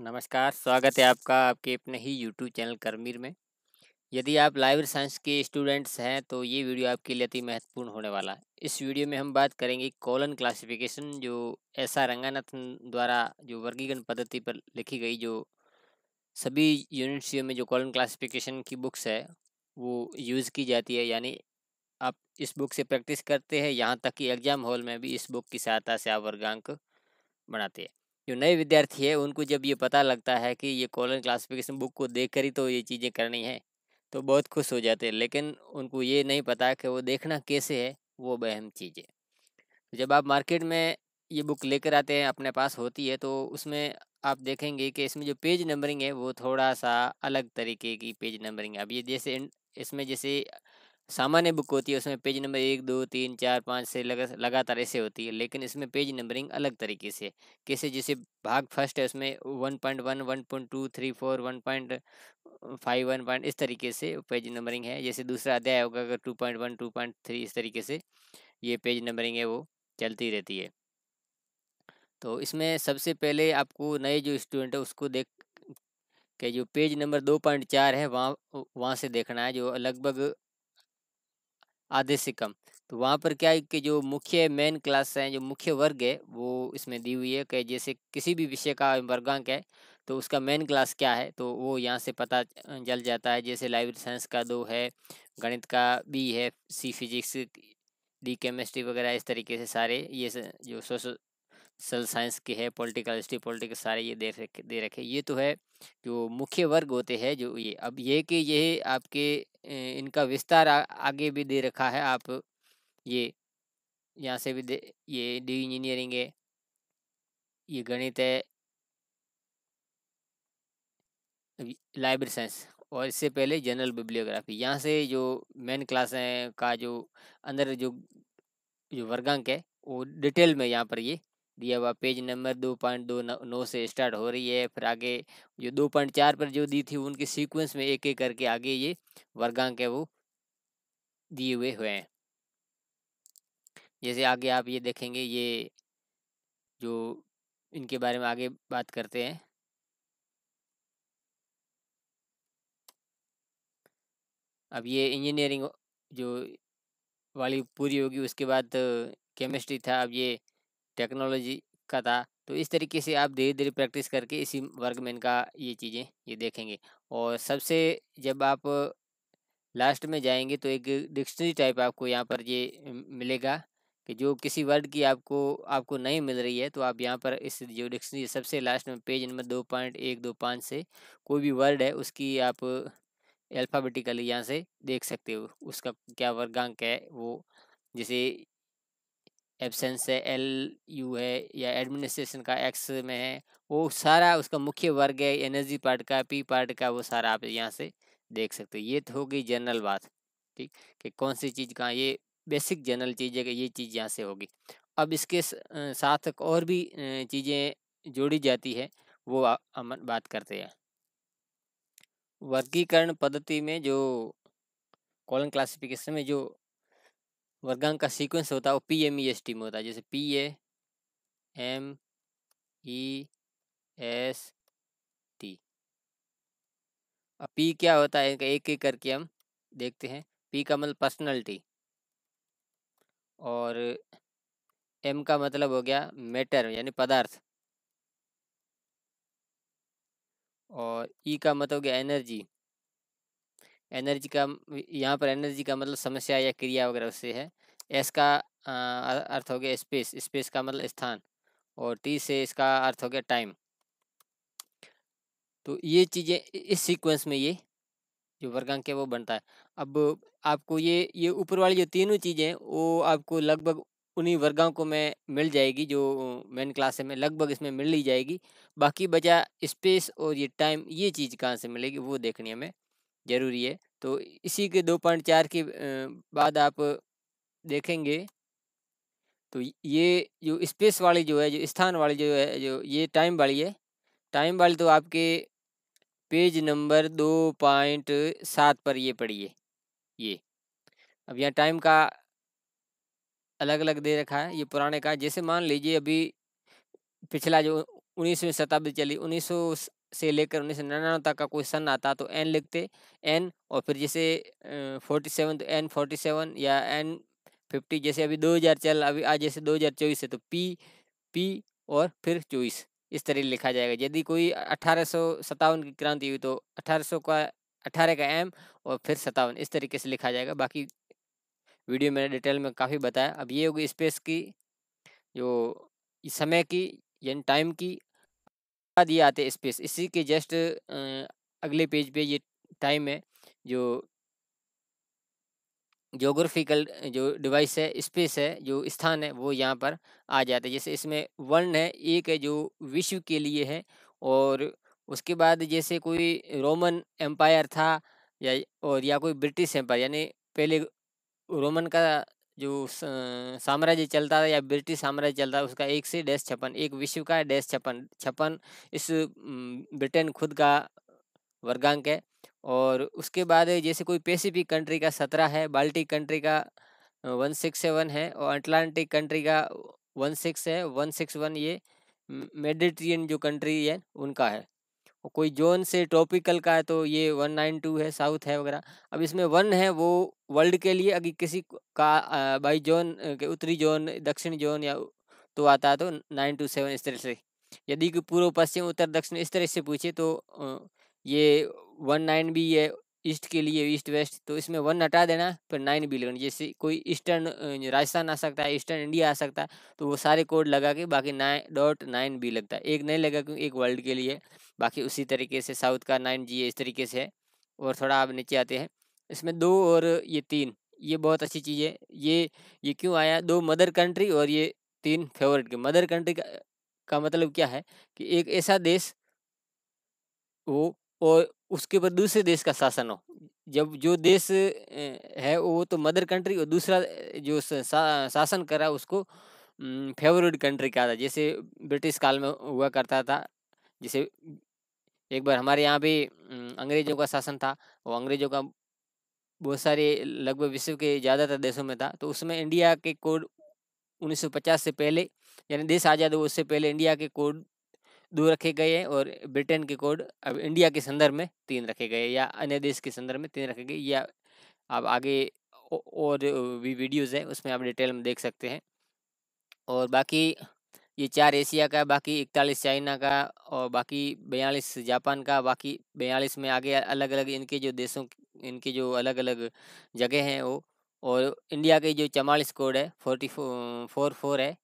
नमस्कार स्वागत है आपका आपके अपने ही यूट्यूब चैनल करमीर में यदि आप लाइब्रेरी साइंस के स्टूडेंट्स हैं तो ये वीडियो आपके लिए अति महत्वपूर्ण होने वाला है इस वीडियो में हम बात करेंगे कॉलन क्लासिफिकेशन जो एस आर रंगानाथन द्वारा जो वर्गीकरण पद्धति पर लिखी गई जो सभी यूनिवर्सिटियों में जो कॉलन क्लासिफिकेशन की बुक्स है वो यूज़ की जाती है यानी आप इस बुक से प्रैक्टिस करते हैं यहाँ तक कि एग्ज़ाम हॉल में भी इस बुक की सहायता से आप वर्गांक बनाते हैं जो नए विद्यार्थी है उनको जब ये पता लगता है कि ये कॉलन क्लासिफिकेशन बुक को देख कर ही तो ये चीज़ें करनी है तो बहुत खुश हो जाते हैं लेकिन उनको ये नहीं पता कि वो देखना कैसे है वो बहम चीज़ है तो जब आप मार्केट में ये बुक लेकर आते हैं अपने पास होती है तो उसमें आप देखेंगे कि इसमें जो पेज नंबरिंग है वो थोड़ा सा अलग तरीके की पेज नंबरिंग है अब ये जैसे इसमें जैसे सामान्य बुक होती है उसमें पेज नंबर एक दो तीन चार पाँच से लगातार ऐसे होती है लेकिन इसमें पेज नंबरिंग अलग तरीके से कैसे जैसे भाग फर्स्ट है उसमें one point one one point two three four one point five one point इस तरीके से पेज नंबरिंग है जैसे दूसरा अध्याय होगा अगर two point one two point three इस तरीके से ये पेज नंबरिंग है वो चलती रहती है तो इसमें सबसे पहले आपको नए जो स्टूडेंट है उसको देख के जो पेज नंबर दो पॉइंट चार है वहाँ वहाँ से देखना है जो लगभग आधे से कम तो वहाँ पर क्या है कि जो मुख्य मेन क्लास हैं जो मुख्य वर्ग है वो इसमें दी हुई है कि जैसे किसी भी विषय का वर्गांक है तो उसका मेन क्लास क्या है तो वो यहाँ से पता चल जाता है जैसे लाइब्रेरी साइंस का दो है गणित का बी है सी फिजिक्स डी केमिस्ट्री वगैरह इस तरीके से सारे ये जो सोशल सोशल साइंस की है पॉलिटिकल हिस्ट्री पॉलिटिकल सारे ये दे रखे दे रखे ये तो है जो मुख्य वर्ग होते हैं जो ये अब ये कि ये आपके इनका विस्तार आ, आगे भी दे रखा है आप ये यहाँ से भी दे ये डी इंजीनियरिंग है ये गणित है लाइब्रेरी साइंस और इससे पहले जनरल बिब्लियोग्राफी यहाँ से जो मेन क्लास का जो अंदर जो जो वर्गांक है वो डिटेल में यहाँ पर ये दिया हुआ पेज नंबर दो पॉइंट दो नौ से स्टार्ट हो रही है फिर आगे जो दो पॉइंट चार पर जो दी थी उनके सीक्वेंस में एक एक करके आगे ये वर्गांक है वो दिए हुए हुए हैं जैसे आगे आप ये देखेंगे ये जो इनके बारे में आगे बात करते हैं अब ये इंजीनियरिंग जो वाली पूरी होगी उसके बाद केमिस्ट्री था अब ये टेक्नोलॉजी का था तो इस तरीके से आप धीरे धीरे प्रैक्टिस करके इसी वर्ग में इनका ये चीज़ें ये देखेंगे और सबसे जब आप लास्ट में जाएंगे तो एक डिक्शनरी टाइप आपको यहाँ पर ये मिलेगा कि जो किसी वर्ड की आपको आपको नहीं मिल रही है तो आप यहाँ पर इस जो डिक्शनरी सबसे लास्ट में पेज नंबर दो पॉइंट एक दो पाँच से कोई भी वर्ड है उसकी आप अल्फ़ाबेटिकली यहाँ से देख सकते हो उसका क्या वर्गांक है वो जैसे एबसेंस है एल यू है या एडमिनिस्ट्रेशन का एक्स में है वो सारा उसका मुख्य वर्ग है एनर्जी पार्ट का पी पार्ट का वो सारा आप यहाँ से देख सकते हो ये तो होगी जनरल बात ठीक कि कौन सी चीज़ कहाँ ये बेसिक जनरल चीज़ है कि ये चीज़ यहाँ से होगी अब इसके साथ और भी चीज़ें जोड़ी जाती है वो हम बात करते हैं वर्गीकरण पद्धति में जो कॉलन क्लासिफिकेशन में जो वर्गांक का सीक्वेंस होता है वो P M E S T में होता है जैसे P A M E S T अब पी क्या होता है एक एक करके हम देखते हैं पी का मतलब पर्सनैलिटी और एम का मतलब हो गया मैटर यानी पदार्थ और ई e का मतलब हो गया एनर्जी एनर्जी का यहाँ पर एनर्जी का मतलब समस्या या क्रिया वगैरह उससे है एस का अर्थ हो गया स्पेस स्पेस का मतलब स्थान और टी से इसका अर्थ हो गया टाइम तो ये चीज़ें इस सीक्वेंस में ये जो वर्गांक है वो बनता है अब आपको ये ये ऊपर वाली जो तीनों चीज़ें वो आपको लगभग उन्हीं वर्गांकों में मिल जाएगी जो मेन क्लास में लगभग इसमें मिल ही जाएगी बाकी बचा स्पेस और ये टाइम ये चीज़ कहाँ से मिलेगी वो देखनी हमें ज़रूरी है तो इसी के दो पॉइंट चार के बाद आप देखेंगे तो ये जो स्पेस वाली जो है जो स्थान वाली जो है जो ये टाइम वाली है टाइम वाली तो आपके पेज नंबर दो पॉइंट सात पर ये पड़ी है ये अब यहाँ टाइम का अलग अलग दे रखा है ये पुराने का जैसे मान लीजिए अभी पिछला जो उन्नीसवीं शताब्दी चली उन्नीस से लेकर उन्नीस सौ निन्यानवे तक का कोई सन आता तो एन लिखते एन और फिर जैसे फोर्टी सेवन तो एन फोर्टी सेवन या एन फिफ्टी जैसे अभी दो हज़ार चल अभी आज जैसे दो हज़ार चौबीस है तो पी पी और फिर चौबीस इस तरह लिखा जाएगा यदि कोई अठारह सौ सत्तावन की क्रांति हुई तो अठारह का अठारह का एम और फिर सत्तावन इस तरीके से लिखा जाएगा बाकी वीडियो मैंने डिटेल में काफ़ी बताया अब ये होगी स्पेस की जो समय की यानी टाइम की ये आते स्पेस इसी के जस्ट अगले पेज पे ये टाइम है जो जोग्राफिकल जो डिवाइस है स्पेस है जो स्थान है वो यहाँ पर आ जाता है जैसे इसमें वर्ण है एक है जो विश्व के लिए है और उसके बाद जैसे कोई रोमन एम्पायर था या और या कोई ब्रिटिश एम्पायर यानी पहले रोमन का जो साम्राज्य चलता था या ब्रिटिश साम्राज्य चलता था उसका एक से डैश छप्पन एक विश्व का डैश छप्पन छप्पन इस ब्रिटेन खुद का वर्गांक है और उसके बाद जैसे कोई पेसिफिक कंट्री का सत्रह है बाल्टिक कंट्री का वन सिक्स सेवन है और अटलांटिक कंट्री का वन सिक्स है वन सिक्स वन ये मेडिट्रियन जो कंट्री है उनका है कोई जोन से ट्रॉपिकल का है तो ये वन नाइन टू है साउथ है वगैरह अब इसमें वन है वो वर्ल्ड के लिए अगर किसी का बाई जोन के उत्तरी जोन दक्षिण जोन या तो आता है तो नाइन टू सेवन इस तरह से यदि कि पूर्व पश्चिम उत्तर दक्षिण इस तरह से पूछे तो ये वन नाइन भी है ईस्ट के लिए ईस्ट वेस्ट तो इसमें वन हटा देना फिर नाइन भी लगाना जैसे कोई ईस्टर्न राजस्थान आ सकता है ईस्टर्न इंडिया आ सकता है तो वो सारे कोड लगा के बाकी नाइन डॉट नाइन बी लगता है एक नहीं लगा क्योंकि एक वर्ल्ड के लिए बाकी उसी तरीके से साउथ का नाइन जी इस तरीके से है और थोड़ा आप नीचे आते हैं इसमें दो और ये तीन ये बहुत अच्छी चीज़ है ये ये क्यों आया दो मदर कंट्री और ये तीन फेवरेट के मदर कंट्री का, का मतलब क्या है कि एक ऐसा देश वो और उसके ऊपर दूसरे देश का शासन हो जब जो देश है वो तो मदर कंट्री और दूसरा जो सा, शासन करा उसको फेवरेट कंट्री कहा था जैसे ब्रिटिश काल में हुआ करता था जैसे एक बार हमारे यहाँ भी अंग्रेजों का शासन था वो अंग्रेजों का बहुत सारे लगभग विश्व के ज़्यादातर देशों में था तो उसमें इंडिया के कोड 1950 से पहले यानी देश आज़ाद हुआ उससे पहले इंडिया के कोड दो रखे गए हैं और ब्रिटेन के कोड अब इंडिया के संदर्भ में तीन रखे गए या अन्य देश के संदर्भ में तीन रखे गए या आप आगे और भी वीडियोस हैं उसमें आप डिटेल में देख सकते हैं और बाकी ये चार एशिया का बाकी इकतालीस चाइना का और बाकी बयालीस जापान का बाकी बयालीस में आगे अलग अलग इनके जो देशों इनके जो अलग अलग जगह हैं वो और इंडिया के जो चवालीस कोड है फोर्टी फोर फोर है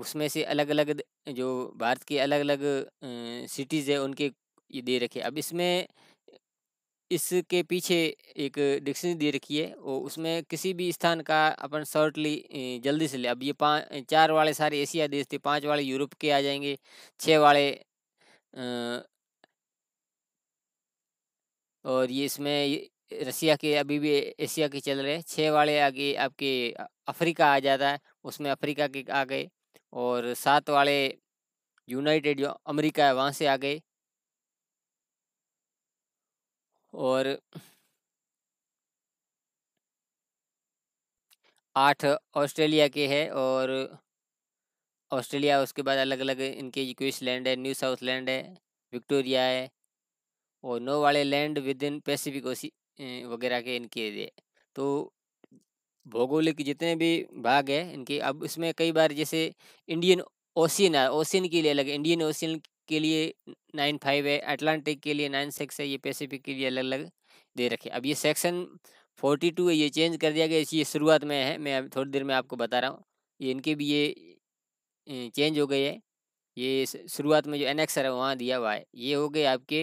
उसमें से अलग अलग जो भारत की अलग अलग सिटीज़ है उनके ये दे रखे अब इसमें इसके पीछे एक डिक्शनरी दे रखी है और उसमें किसी भी स्थान का अपन शॉर्टली जल्दी से ले अब ये पाँच चार वाले सारे एशिया देश थे पांच वाले यूरोप के आ जाएंगे छः वाले और ये इसमें रसिया के अभी भी एशिया के चल रहे हैं छः वाले आगे आपके अफ्रीका आ जाता है उसमें अफ्रीका के आ गए और सात वाले यूनाइटेड जो अमेरिका है वहाँ से आ गए और आठ ऑस्ट्रेलिया के हैं और ऑस्ट्रेलिया उसके बाद अलग अलग इनके लैंड है न्यू साउथ लैंड है विक्टोरिया है और नौ वाले land within Pacific ocean वगैरह के इनके तो भौगोलिक जितने भी भाग है इनके अब इसमें कई बार जैसे इंडियन ओशियन है ओशियन के लिए अलग इंडियन ओशियन के लिए नाइन फाइव है अटलांटिक के लिए नाइन सिक्स है ये पैसिफिक के लिए अलग अलग दे रखे अब ये सेक्शन फोर्टी टू है ये चेंज कर दिया गया इसी शुरुआत में है मैं अब थोड़ी देर में आपको बता रहा हूँ ये इनके भी ये चेंज हो गए है ये शुरुआत में जो एनेक्सर है वहाँ दिया हुआ है ये हो गए आपके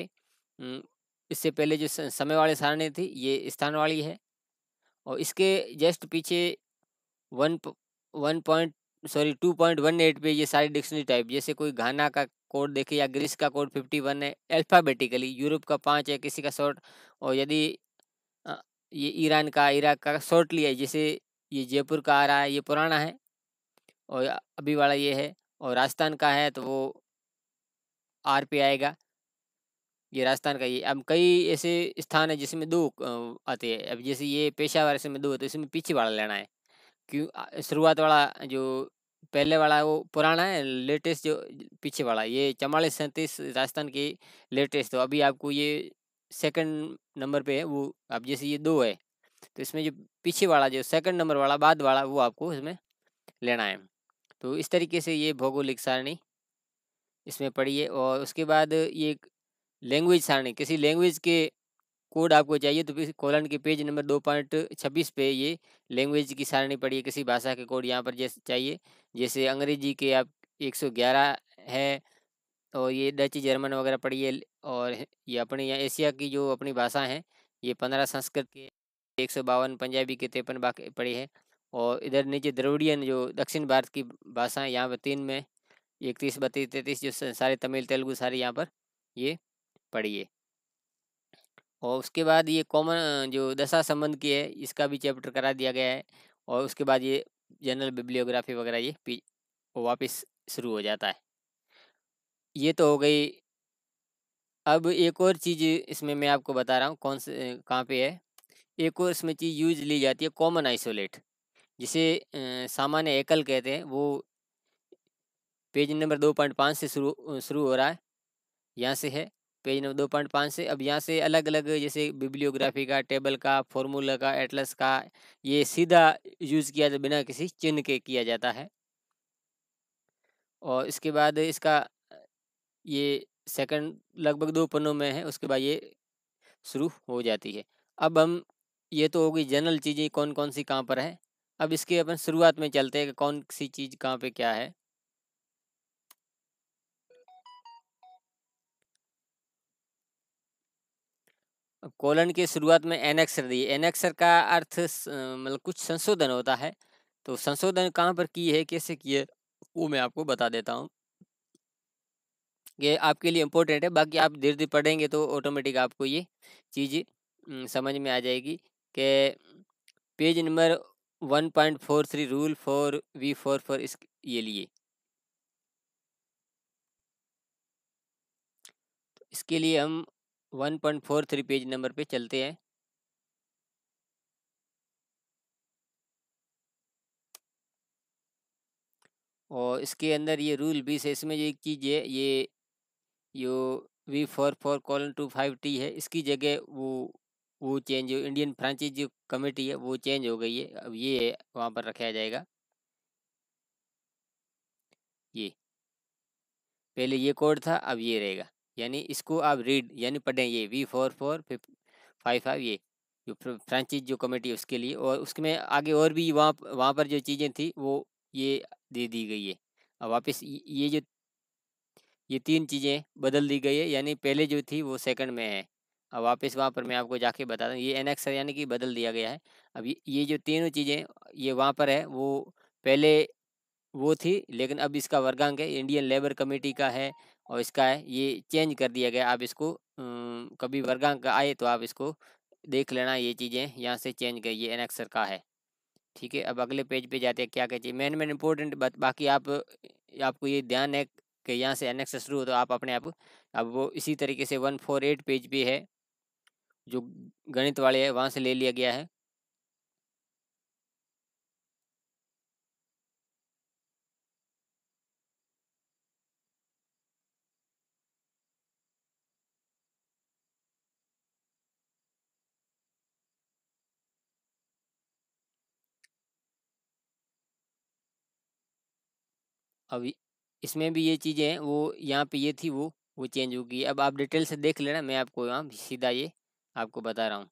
इससे पहले जो समय वाली सारणी थी ये स्थान वाली है और इसके जस्ट पीछे one one point sorry two point one eight पे ये सारी डिक्शनरी टाइप जैसे कोई घाना का कोड देखे या ग्रीस का कोड फिफ्टी वन है अल्फ़ाबेटिकली यूरोप का पाँच है किसी का शॉर्ट और यदि ये ईरान का इराक का शॉर्ट लिया है जैसे ये जयपुर का आ रहा है ये पुराना है और अभी वाला ये है और राजस्थान का है तो वो आर पे आएगा ये राजस्थान का ये अब कई ऐसे स्थान है जिसमें दो आते हैं अब जैसे ये पेशावर इसमें दो तो इसमें पीछे वाला लेना है क्यों शुरुआत वाला जो पहले वाला है वो पुराना है लेटेस्ट जो पीछे वाला ये चवालीस सैंतीस राजस्थान की लेटेस्ट तो अभी आपको ये सेकंड नंबर पे है वो अब जैसे ये दो है तो इसमें जो पीछे वाला जो सेकंड नंबर वाला बाद वाला वो आपको इसमें लेना है तो इस तरीके से ये भौगोलिक सारणी इसमें पड़ी है और उसके बाद ये लैंग्वेज सारणी किसी लैंग्वेज के कोड आपको चाहिए तो कॉलन के पेज नंबर दो पॉइंट छब्बीस पे ये लैंग्वेज की सारणी पड़ी है किसी भाषा के कोड यहाँ पर जैसे चाहिए जैसे अंग्रेजी के आप एक सौ ग्यारह है और ये डच जर्मन वगैरह पढ़िए और ये अपने यहाँ एशिया की जो अपनी भाषा हैं ये पंद्रह संस्कृत के एक सौ बावन पंजाबी के तिरपन बाकी पड़ी है और इधर नीचे द्रविड़ियन जो दक्षिण भारत की भाषा है यहाँ पर तीन में इकतीस बत्तीस तैंतीस जो सारे तमिल तेलुगु सारे यहाँ पर ये पढ़िए और उसके बाद ये कॉमन जो दशा संबंध की है इसका भी चैप्टर करा दिया गया है और उसके बाद ये जनरल बिब्लियोग्राफी वगैरह ये वापस शुरू हो जाता है ये तो हो गई अब एक और चीज़ इसमें मैं आपको बता रहा हूँ कौन से कहाँ पे है एक और इसमें चीज़ यूज ली जाती है कॉमन आइसोलेट जिसे सामान्य एकल कहते हैं वो पेज नंबर दो पॉइंट पाँच से शुरू शुरू हो रहा है यहाँ से है पेज नंबर दो पॉइंट पाँच से अब यहाँ से अलग अलग जैसे बिब्लियोग्राफी का टेबल का फॉर्मूला का एटलस का ये सीधा यूज़ किया जाए तो बिना किसी चिन्ह के किया जाता है और इसके बाद इसका ये सेकंड लगभग दो पन्नों में है उसके बाद ये शुरू हो जाती है अब हम ये तो होगी जनरल चीज़ें कौन कौन सी कहाँ पर है अब इसके अपन शुरुआत में चलते हैं कि कौन सी चीज़ कहाँ पर क्या है कोलन के शुरुआत में दिए दी एक्सर का अर्थ मतलब कुछ संशोधन होता है तो संशोधन कहाँ पर किए है कैसे किए वो मैं आपको बता देता हूँ ये आपके लिए इम्पोर्टेंट है बाकी आप धीरे धीरे पढ़ेंगे तो ऑटोमेटिक आपको ये चीज़ समझ में आ जाएगी कि page number one point four three rule for V four for इस ये लिए इसके लिए हम one point four three page number पे चलते हैं और इसके अंदर ये रूल बीस से इसमें ये कीजिए ये जो V four four colon two five T है इसकी जगह वो वो चेंज हो इंडियन फ्रांचाइज जो कमेटी है वो चेंज हो गई है अब ये वहाँ पर रखा जाएगा ये पहले ये कोड था अब ये रहेगा यानी इसको आप रीड यानी पढ़ें ये V four four five five ये जो फ्रांचीज जो कमेटी है उसके लिए और उसमें आगे और भी वहाँ वहाँ पर जो चीज़ें थी वो ये दे दी गई है अब वापस ये जो ये तीन चीज़ें बदल दी गई है यानी पहले जो थी वो सेकंड में है अब वापस वहाँ पर मैं आपको जाके बता दूँ ये एन है यानी कि बदल दिया गया है अब ये जो तीनों चीज़ें ये वहाँ पर है वो पहले वो थी लेकिन अब इसका वर्गांक है इंडियन लेबर कमेटी का है और इसका ये चेंज कर दिया गया आप इसको कभी का आए तो आप इसको देख लेना ये चीज़ें यहाँ से चेंज कर ये एनेक्सर का है ठीक है अब अगले पेज पे जाते हैं क्या क्या चीज़ मेन मेन इंपॉर्टेंट बाकी आप आपको ये ध्यान है कि यहाँ से एनेक्सर शुरू हो तो आप अपने आप अब वो इसी तरीके से वन फोर एट पेज भी है जो गणित वाले है वहाँ से ले लिया गया है अब इसमें भी ये चीज़ें वो यहाँ पे ये थी वो वो चेंज होगी अब आप डिटेल से देख लेना मैं आपको यहाँ सीधा ये आपको बता रहा हूँ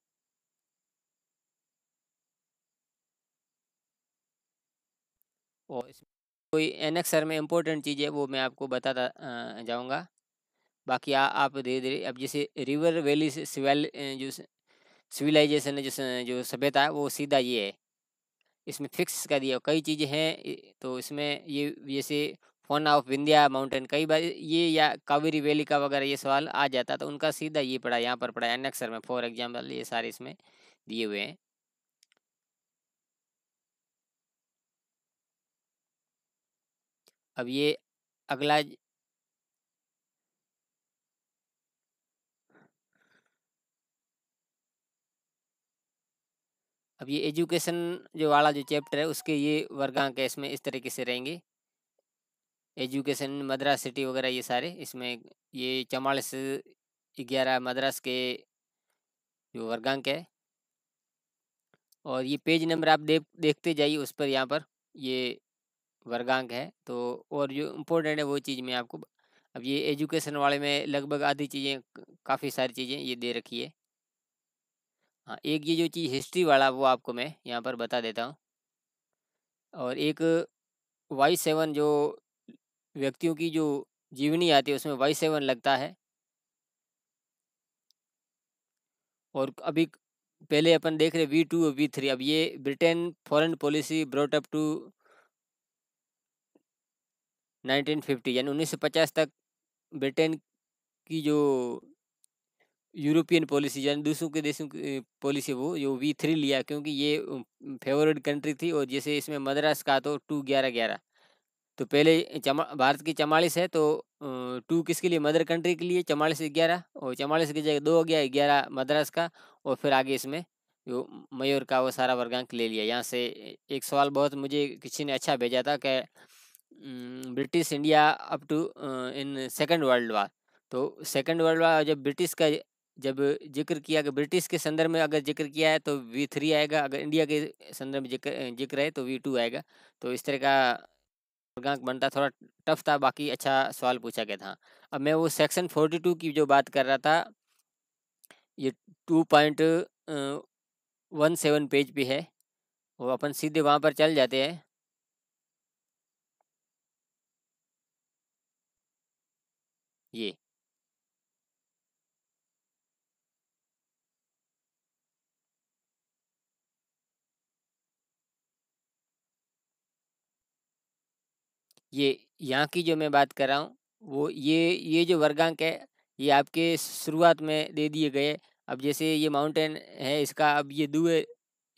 और इसमें कोई एनेक्सर में इम्पोर्टेंट चीज़ है वो मैं आपको बताता जाऊँगा बाकी आ, आप धीरे धीरे अब जैसे रिवर वैली सिविल जो सिविलाइजेशन है जो जो सभ्यता है वो सीधा ये है इसमें फिक्स कर दिया कई चीज़ें हैं तो इसमें ये जैसे फोन ऑफ विंध्या माउंटेन कई बार ये या कावेरी वैली का वगैरह ये सवाल आ जाता तो उनका सीधा ये पढ़ा यहाँ पर पढ़ा एक्सर में फॉर एग्जाम्पल ये सारे इसमें दिए हुए हैं अब ये अगला अब ये एजुकेशन जो वाला जो चैप्टर है उसके ये वर्गांक है इसमें इस तरीके से रहेंगे एजुकेशन मद्रास सिटी वगैरह ये सारे इसमें ये चौवालीस ग्यारह मद्रास के जो वर्गांक है और ये पेज नंबर आप देख देखते जाइए उस पर यहाँ पर ये वर्गांक है तो और जो इम्पोर्टेंट है वो चीज़ मैं आपको अब ये एजुकेशन वाले में लगभग आधी चीज़ें काफ़ी सारी चीज़ें ये दे रखी है हाँ एक ये जो चीज़ हिस्ट्री वाला वो आपको मैं यहाँ पर बता देता हूँ और एक वाई सेवन जो व्यक्तियों की जो जीवनी आती है उसमें वाई सेवन लगता है और अभी पहले अपन देख रहे वी टू और वी थ्री अब ये Britain foreign policy brought up to 1950 यानी 1950 तक ब्रिटेन की जो यूरोपियन पॉलिसी यानी दूसरों के देशों की पॉलिसी वो जो वी थ्री लिया क्योंकि ये फेवरेट कंट्री थी और जैसे इसमें मद्रास का तो टू ग्यारह ग्यारह तो पहले चमा भारत की चमालीस है तो टू किसके लिए मदर कंट्री के लिए चमालीस ग्यारह और चमालीस की जगह दो हो गया ग्यारह मद्रास का और फिर आगे इसमें जो मयूर का वो सारा वर्गांक ले लिया यहाँ से एक सवाल बहुत मुझे किसी ने अच्छा भेजा था कि British India up to in second world war तो सेकेंड वर्ल्ड वार जब ब्रिटिश का जब जिक्र किया कि ब्रिटिश के संदर्भ में अगर जिक्र किया है तो वी थ्री आएगा अगर इंडिया के संदर्भ में जिक्र जिक्र है तो वी टू आएगा तो इस तरह का वर्गांक बनता थोड़ा टफ था बाकी अच्छा सवाल पूछा गया था अब मैं वो सेक्शन फोर्टी टू की जो बात कर रहा था ये two point one seven page पे है वो अपन सीधे वहाँ पर चल जाते हैं ये ये यहाँ की जो मैं बात कर रहा हूँ वो ये ये जो वर्गांक है ये आपके शुरुआत में दे दिए गए अब जैसे ये माउंटेन है इसका अब ये दो है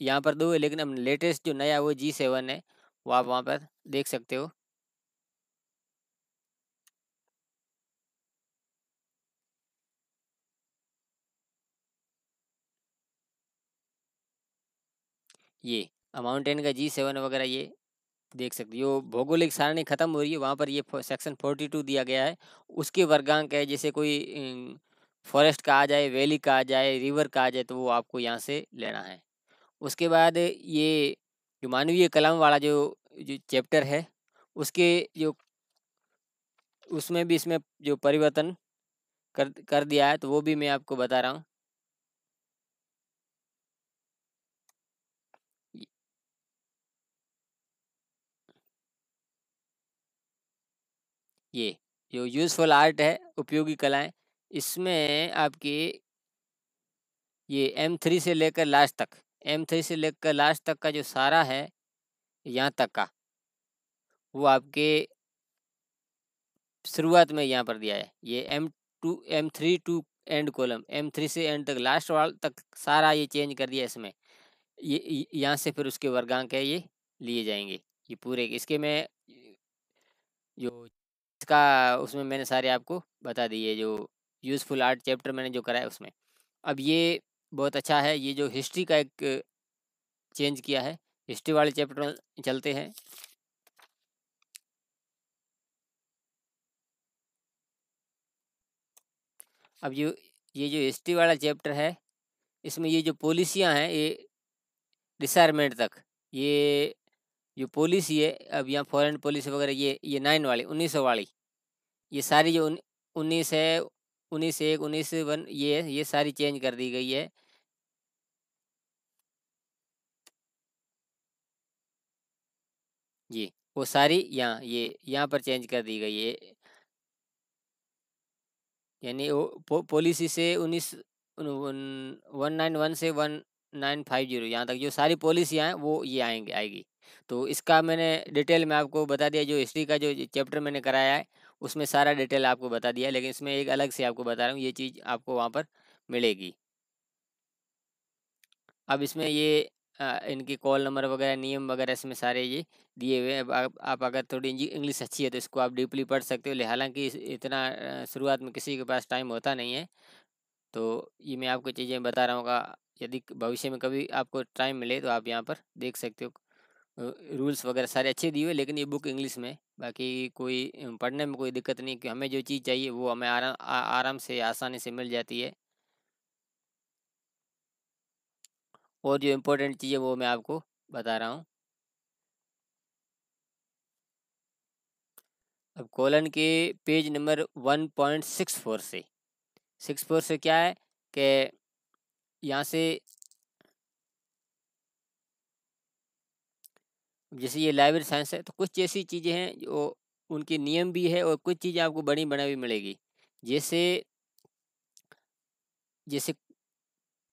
यहाँ पर दो है लेकिन अब लेटेस्ट जो नया वो जी सेवन है वो आप वहाँ पर देख सकते हो ये माउंटेन का जी सेवन वगैरह ये देख सकते हो भौगोलिक सारणी खत्म हो रही है वहाँ पर ये सेक्शन फोर्टी टू दिया गया है उसके वर्गांक है जैसे कोई फॉरेस्ट का आ जाए वैली का आ जाए रिवर का आ जाए तो वो आपको यहाँ से लेना है उसके बाद ये जो मानवीय कलम वाला जो जो चैप्टर है उसके जो उसमें भी इसमें जो परिवर्तन कर कर दिया है तो वो भी मैं आपको बता रहा हूँ ये जो यूज़फुल आर्ट है उपयोगी कलाएं इसमें आपके ये एम थ्री से लेकर लास्ट तक एम थ्री से लेकर लास्ट तक का जो सारा है यहाँ तक का वो आपके शुरुआत में यहाँ पर दिया है ये M two M three two and column M three से एंड तक लास्ट वाल तक सारा ये चेंज कर दिया इसमें ये यहाँ से फिर उसके वर्गांक है ये लिए जाएंगे ये पूरे इसके में जो फिफ्थ का उसमें मैंने सारे आपको बता दिए जो यूज़फुल आर्ट चैप्टर मैंने जो कराया उसमें अब ये बहुत अच्छा है ये जो हिस्ट्री का एक चेंज किया है हिस्ट्री वाले चैप्टर में चलते हैं अब ये ये जो हिस्ट्री वाला चैप्टर है इसमें ये जो पॉलिसियाँ हैं ये रिटायरमेंट तक ये जो पॉलिसी है अब यहाँ फॉरेन पॉलिसी वगैरह ये ये नाइन वाली उन्नीस वाली ये सारी जो उन्नीस है उन्नीस एक उन्नीस वन ये ये सारी चेंज कर दी गई है जी वो सारी यहाँ ये यहाँ पर चेंज कर दी गई है यानी वो पॉलिसी से उन्नीस वन नाइन वन से वन नाइन फाइव जीरो यहाँ तक जो सारी पॉलिसियाँ हैं वो ये आएंगे आएगी तो इसका मैंने डिटेल में आपको बता दिया जो हिस्ट्री का जो चैप्टर मैंने कराया है उसमें सारा डिटेल आपको बता दिया लेकिन इसमें एक अलग से आपको बता रहा हूँ ये चीज़ आपको वहाँ पर मिलेगी अब इसमें ये इनके इनकी कॉल नंबर वगैरह नियम वगैरह इसमें सारे ये दिए हुए हैं आप अगर थोड़ी इंग्लिश अच्छी है तो इसको आप डीपली पढ़ सकते हो हालांकि इतना शुरुआत में किसी के पास टाइम होता नहीं है तो ये मैं आपको चीज़ें बता रहा हूँ यदि भविष्य में कभी आपको टाइम मिले तो आप यहाँ पर देख सकते हो रूल्स वगैरह सारे अच्छे दिए हुए लेकिन ये बुक इंग्लिश में बाकी कोई पढ़ने में कोई दिक्कत नहीं कि हमें जो चीज़ चाहिए वो हमें आराम आराम से आसानी से मिल जाती है और जो इम्पोर्टेंट चीज़ है वो मैं आपको बता रहा हूँ अब कॉलन के page number one point six four से सिक्स फोर से क्या है कि यहाँ से जैसे ये लाइब्रेरी साइंस है तो कुछ ऐसी चीज़ें हैं जो उनके नियम भी है और कुछ चीज़ें आपको बनी बड़ा भी मिलेगी जैसे जैसे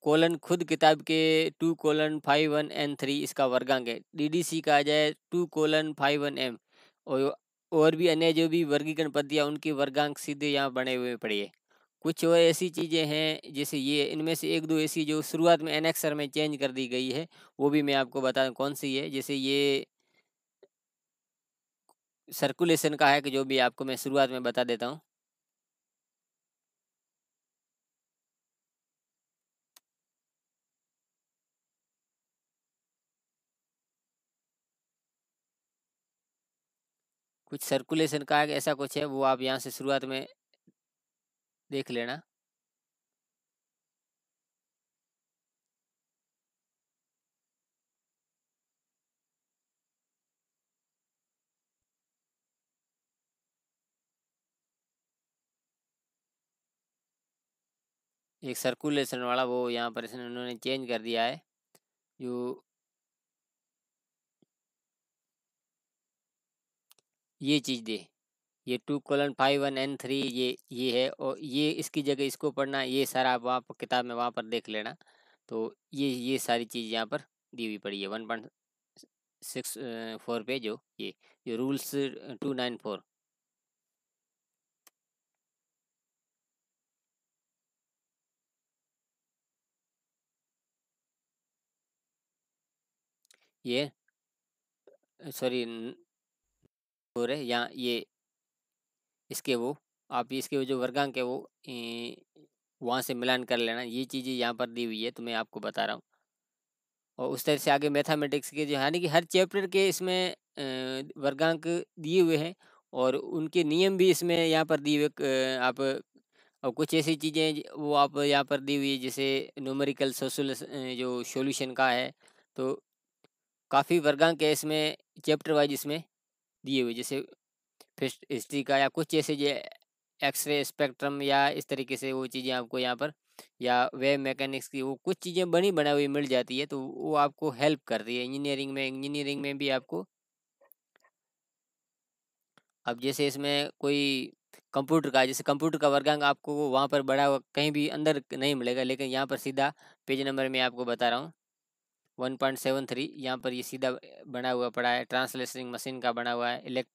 कोलन खुद किताब के two colon five one N three इसका वर्गांक है डीडीसी का आ जाए two colon five one M और और भी अन्य जो भी वर्गीकरण पद्धतियाँ उनके वर्गांक सीधे यहाँ बने हुए पड़े हैं कुछ और ऐसी चीज़ें हैं जैसे ये इनमें से एक दो ऐसी जो शुरुआत में एनेक्सर में चेंज कर दी गई है वो भी मैं आपको बता दूँ कौन सी है जैसे ये सर्कुलेशन का है कि जो भी आपको मैं शुरुआत में बता देता हूँ कुछ सर्कुलेशन का है ऐसा कुछ है वो आप यहाँ से शुरुआत में देख लेना एक सर्कुलेशन वाला वो यहाँ पर इसने उन्होंने चेंज कर दिया है जो ये चीज़ दे ये two colon five one N three ये ये है और ये इसकी जगह इसको पढ़ना ये सारा आप वहाँ पर किताब में वहाँ पर देख लेना तो ये ये सारी चीज़ यहाँ पर दी हुई पड़ी है वन पॉइंट सिक्स फोर पे जो ये जो रूल्स टू नाइन फोर ये सॉरी फोर है यहाँ ये इसके वो आप इसके वो जो वर्गांक है वो वहाँ से मिलान कर लेना ये चीज़ें यहाँ पर दी हुई है तो मैं आपको बता रहा हूँ और उस तरह से आगे मैथामेटिक्स के जो यानी कि हर चैप्टर के इसमें वर्गांक दिए हुए हैं और उनके नियम भी इसमें यहाँ पर दिए हुए आप और कुछ ऐसी चीज़ें वो आप यहाँ पर दी हुई है जैसे न्यूमेरिकल सोशल जो सॉल्यूशन का है तो काफ़ी वर्गांक है इसमें चैप्टर वाइज इसमें दिए हुए जैसे फिस्ट हिस्ट्री का या कुछ जैसे एक्सरे स्पेक्ट्रम या इस तरीके से वो चीज़ें आपको यहाँ पर या वेव मैकेनिक्स की वो कुछ चीज़ें बनी बनाई हुई मिल जाती है तो वो आपको हेल्प करती है इंजीनियरिंग में इंजीनियरिंग में भी आपको अब जैसे इसमें कोई कंप्यूटर का जैसे कंप्यूटर का वर्गांग आपको वहाँ पर बड़ा कहीं भी अंदर नहीं मिलेगा लेकिन यहाँ पर सीधा पेज नंबर में आपको बता रहा हूँ वन पॉइंट सेवन थ्री यहाँ पर ये सीधा बना हुआ पड़ा है ट्रांसलेशनिंग मशीन का बना हुआ है इलेक्ट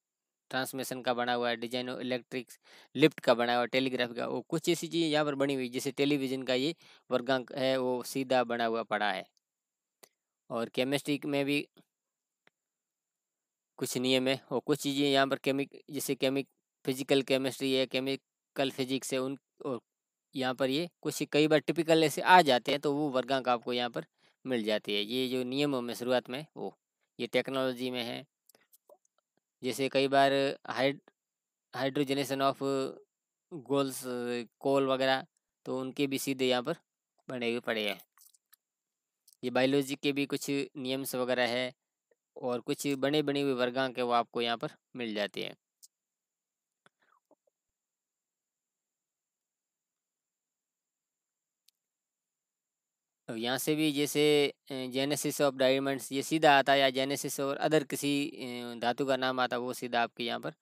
ट्रांसमिशन का बना हुआ है डिजाइन इलेक्ट्रिक लिफ्ट का बना हुआ है टेलीग्राफ का वो कुछ ऐसी चीज़ें यहाँ पर बनी हुई जैसे टेलीविज़न का ये वर्गांक है वो सीधा बना हुआ पड़ा है और केमिस्ट्री में भी कुछ नियम है और कुछ चीज़ें यहाँ पर केमिक जैसे केमिक फिजिकल केमिस्ट्री है केमिकल फिजिक्स है उन और यहाँ पर ये कुछ कई बार टिपिकल ऐसे आ जाते हैं तो वो वर्गांक आपको यहाँ पर मिल जाती है ये जो नियमों में शुरुआत में वो ये टेक्नोलॉजी में है जैसे कई बार हाइड हाइड्रोजनेशन ऑफ गोल्स कोल वगैरह तो उनके भी सीधे यहाँ पर बने हुए पड़े हैं ये बायोलॉजी के भी कुछ नियम्स वगैरह है और कुछ बने बने हुए वर्गां के वो आपको यहाँ पर मिल जाते हैं तो यहाँ से भी जैसे जेनेसिस ऑफ डायमंड्स ये सीधा आता या जेनेसिस और अदर किसी धातु का नाम आता वो सीधा आपके यहाँ पर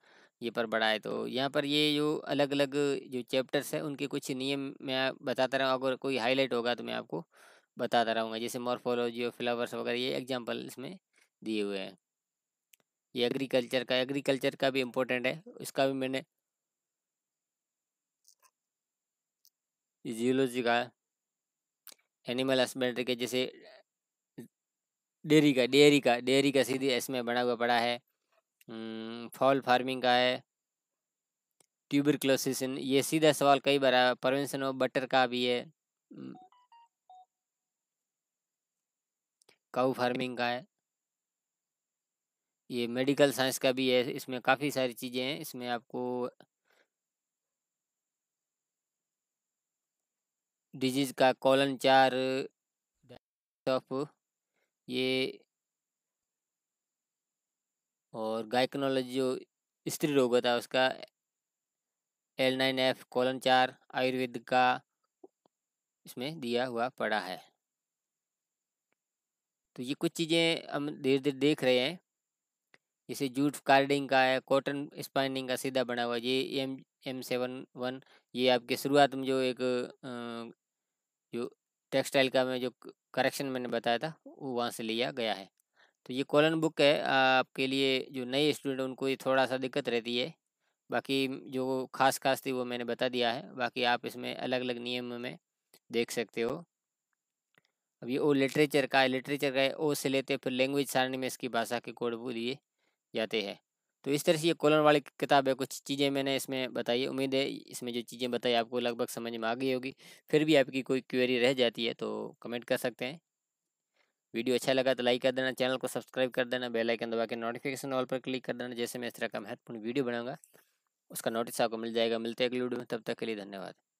ये पर बढ़ाए तो यहाँ पर ये जो अलग अलग जो चैप्टर्स हैं उनके कुछ नियम मैं बताता रहा अगर कोई हाईलाइट होगा तो मैं आपको बताता रहूँगा जैसे मॉर्फोलॉजी और फ्लावर्स वगैरह ये एग्जाम्पल इसमें दिए हुए हैं ये एग्रीकल्चर का एग्रीकल्चर का भी इम्पोर्टेंट है उसका भी मैंने जियोलॉजी का एनिमल हस्बेंड्री के जैसे डेयरी का डेयरी का डेयरी का सीधे इसमें बना हुआ पड़ा है फॉल फार्मिंग का है ट्यूबर क्लोसिसन ये सीधा सवाल कई बार आया प्रवेंशन ऑफ बटर का भी है काऊ फार्मिंग का है ये मेडिकल साइंस का भी है इसमें काफ़ी सारी चीज़ें हैं इसमें आपको डिजीज का कॉलन चार ऑफ ये और गायकनोलॉजी जो स्त्री रोग होता है उसका एल नाइन एफ कॉलन चार आयुर्वेद का इसमें दिया हुआ पड़ा है तो ये कुछ चीज़ें हम धीरे धीरे देख रहे हैं जैसे जूट कार्डिंग का है कॉटन स्पाइनिंग का सीधा बना हुआ ये एम एम सेवन वन ये आपके शुरुआत में जो एक जो टेक्सटाइल का मैं जो करेक्शन मैंने बताया था वो वहाँ से लिया गया है तो ये कॉलन बुक है आपके लिए जो नए स्टूडेंट उनको ये थोड़ा सा दिक्कत रहती है बाकी जो खास खास थी वो मैंने बता दिया है बाकी आप इसमें अलग अलग नियम में देख सकते हो अब ये ओ लिटरेचर का है लिटरेचर का है ओ से लेते फिर लैंग्वेज सारणी में इसकी भाषा के कोड दिए जाते हैं तो इस तरह से ये कॉलन वाली किताब है कुछ चीज़ें मैंने इसमें बताई उम्मीद है इसमें जो चीज़ें बताई आपको लगभग समझ में आ गई होगी फिर भी आपकी कोई क्वेरी रह जाती है तो कमेंट कर सकते हैं वीडियो अच्छा लगा तो लाइक कर देना चैनल को सब्सक्राइब कर देना बेल आइकन दबा के नोटिफिकेशन ऑल पर क्लिक कर देना जैसे मैं इस तरह का महत्वपूर्ण वीडियो बनाऊंगा उसका नोटिस आपको मिल जाएगा मिलते हैं अगले वीडियो में तब तक के लिए धन्यवाद